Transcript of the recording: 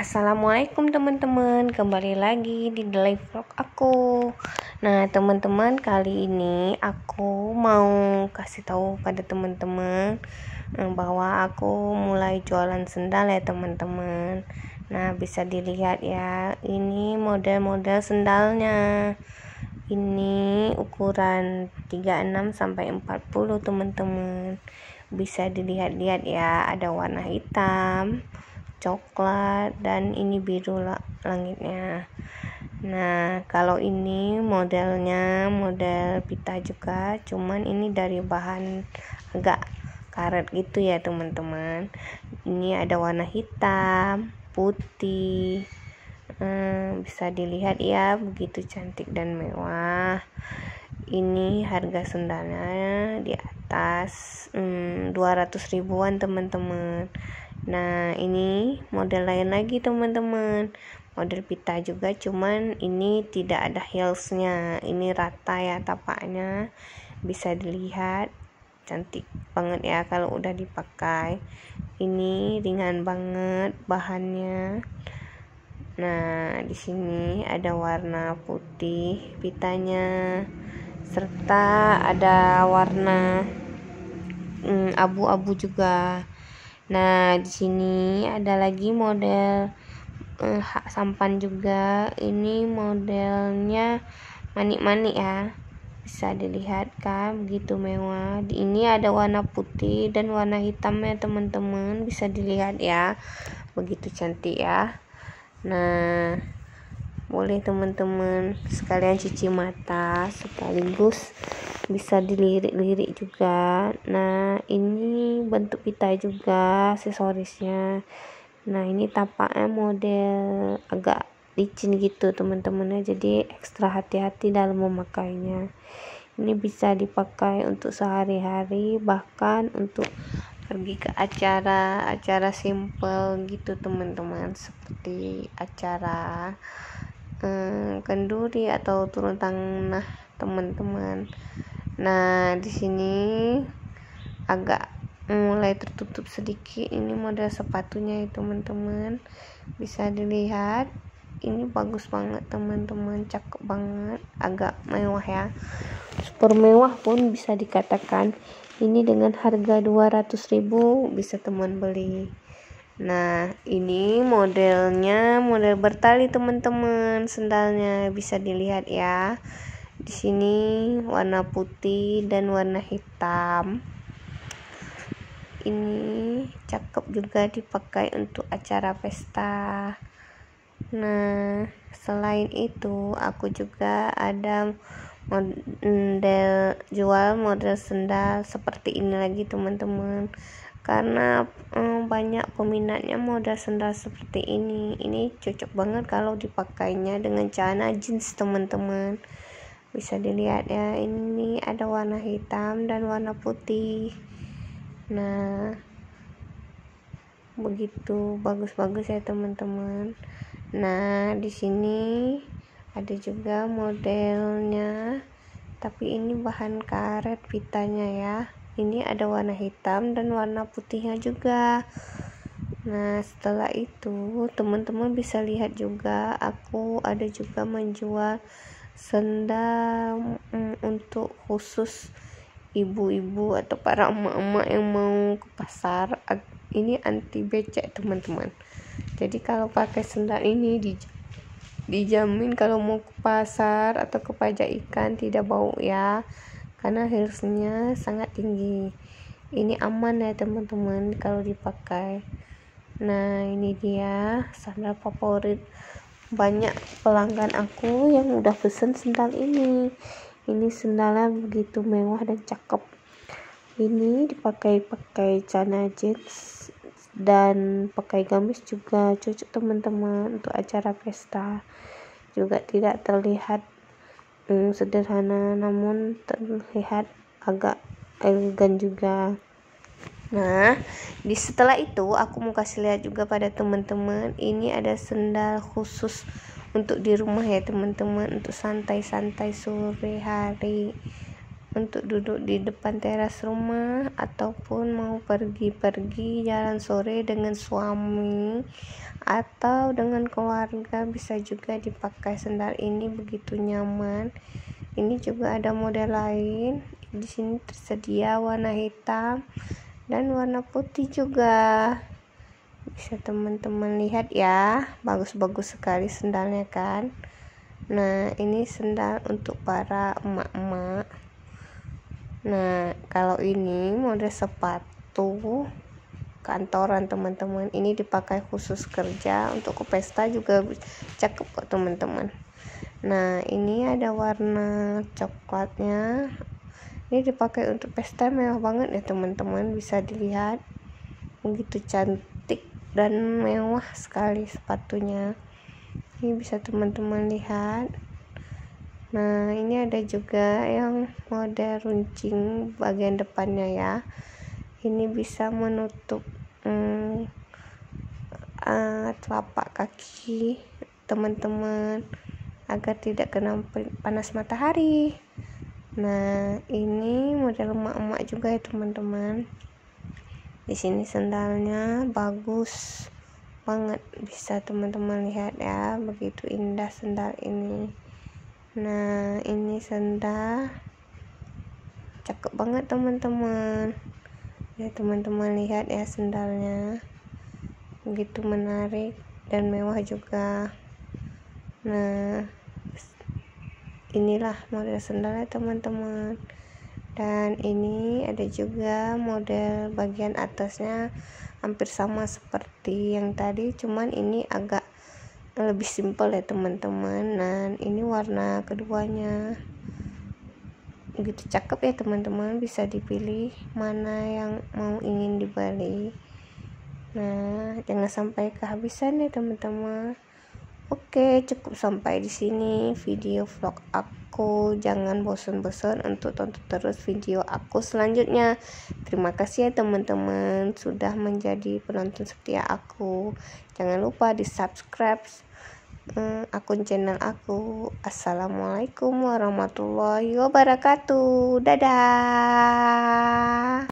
Assalamualaikum teman-teman, kembali lagi di The Live Vlog aku. Nah, teman-teman, kali ini aku mau kasih tahu pada teman-teman eh, bahwa aku mulai jualan sendal ya, teman-teman. Nah, bisa dilihat ya, ini model-model sendalnya. Ini ukuran 36 sampai 40, teman-teman. Bisa dilihat-lihat ya, ada warna hitam, coklat dan ini biru langitnya nah kalau ini modelnya model pita juga cuman ini dari bahan agak karet gitu ya teman-teman ini ada warna hitam putih hmm, bisa dilihat ya begitu cantik dan mewah ini harga sendalnya di atas hmm, 200 ribuan teman-teman Nah, ini model lain lagi teman-teman. Model pita juga, cuman ini tidak ada heelsnya. Ini rata ya tapaknya. Bisa dilihat cantik banget ya kalau udah dipakai. Ini ringan banget bahannya. Nah, di sini ada warna putih pitanya serta ada warna hmm, abu-abu hmm, juga. Nah, di sini ada lagi model eh, sampan juga. Ini modelnya manik-manik ya. Bisa dilihat kan begitu mewah. Di ini ada warna putih dan warna hitamnya teman-teman, bisa dilihat ya. Begitu cantik ya. Nah, boleh teman-teman sekalian cuci mata sekaligus bisa dilirik-lirik juga nah ini bentuk pita juga aksesorisnya nah ini tapaknya model agak licin gitu teman-teman ya jadi ekstra hati-hati dalam memakainya ini bisa dipakai untuk sehari-hari bahkan untuk pergi ke acara-acara simple gitu teman-teman seperti acara um, kenduri atau turun tangan nah, teman-teman nah di sini agak mulai tertutup sedikit ini model sepatunya ya teman-teman bisa dilihat ini bagus banget teman-teman cakep banget agak mewah ya super mewah pun bisa dikatakan ini dengan harga ribu bisa teman beli nah ini modelnya model bertali teman-teman sendalnya bisa dilihat ya di sini warna putih dan warna hitam ini cakep juga dipakai untuk acara pesta nah selain itu aku juga ada model jual model sendal seperti ini lagi teman-teman karena hmm, banyak peminatnya model sendal seperti ini ini cocok banget kalau dipakainya dengan celana jeans teman-teman bisa dilihat ya ini ada warna hitam dan warna putih nah begitu bagus-bagus ya teman-teman nah di sini ada juga modelnya tapi ini bahan karet pitanya ya ini ada warna hitam dan warna putihnya juga Nah, setelah itu teman-teman bisa lihat juga aku ada juga menjual sendal mm, untuk khusus ibu-ibu atau para emak-emak yang mau ke pasar ini anti becek teman-teman jadi kalau pakai sendal ini dijamin kalau mau ke pasar atau ke pajak ikan tidak bau ya karena heelsnya sangat tinggi ini aman ya teman-teman kalau dipakai nah ini dia sandal favorit banyak pelanggan aku yang udah pesen sendal ini ini sendalnya begitu mewah dan cakep ini dipakai pakai cana jeans dan pakai gamis juga cocok teman-teman untuk acara pesta juga tidak terlihat hmm, sederhana namun terlihat agak elegan juga Nah, di setelah itu aku mau kasih lihat juga pada teman-teman, ini ada sendal khusus untuk di rumah ya teman-teman, untuk santai-santai sore hari. Untuk duduk di depan teras rumah ataupun mau pergi-pergi jalan sore dengan suami atau dengan keluarga bisa juga dipakai sendal ini begitu nyaman. Ini juga ada model lain. Di sini tersedia warna hitam dan warna putih juga bisa teman-teman lihat ya bagus-bagus sekali sendalnya kan nah ini sendal untuk para emak-emak nah kalau ini model sepatu kantoran teman-teman ini dipakai khusus kerja untuk ke pesta juga cakep kok teman-teman nah ini ada warna coklatnya ini dipakai untuk pesta mewah banget ya teman-teman bisa dilihat begitu cantik dan mewah sekali sepatunya ini bisa teman-teman lihat nah ini ada juga yang model runcing bagian depannya ya ini bisa menutup hmm, uh, telapak kaki teman-teman agar tidak kena panas matahari Nah, ini model emak-emak juga ya, teman-teman. Di sini sendalnya bagus banget. Bisa teman-teman lihat ya, begitu indah sendal ini. Nah, ini sendal cakep banget, teman-teman. Ya, teman-teman lihat ya sendalnya. Begitu menarik dan mewah juga. Nah, inilah model sendalnya teman-teman dan ini ada juga model bagian atasnya hampir sama seperti yang tadi cuman ini agak lebih simple ya teman-teman dan ini warna keduanya gitu cakep ya teman-teman bisa dipilih mana yang mau ingin dibeli nah jangan sampai kehabisan ya teman-teman Oke, cukup sampai di sini video vlog aku. Jangan bosan-bosan untuk tonton terus video aku selanjutnya. Terima kasih ya teman-teman sudah menjadi penonton setia aku. Jangan lupa di-subscribe eh, akun channel aku. Assalamualaikum warahmatullahi wabarakatuh. Dadah.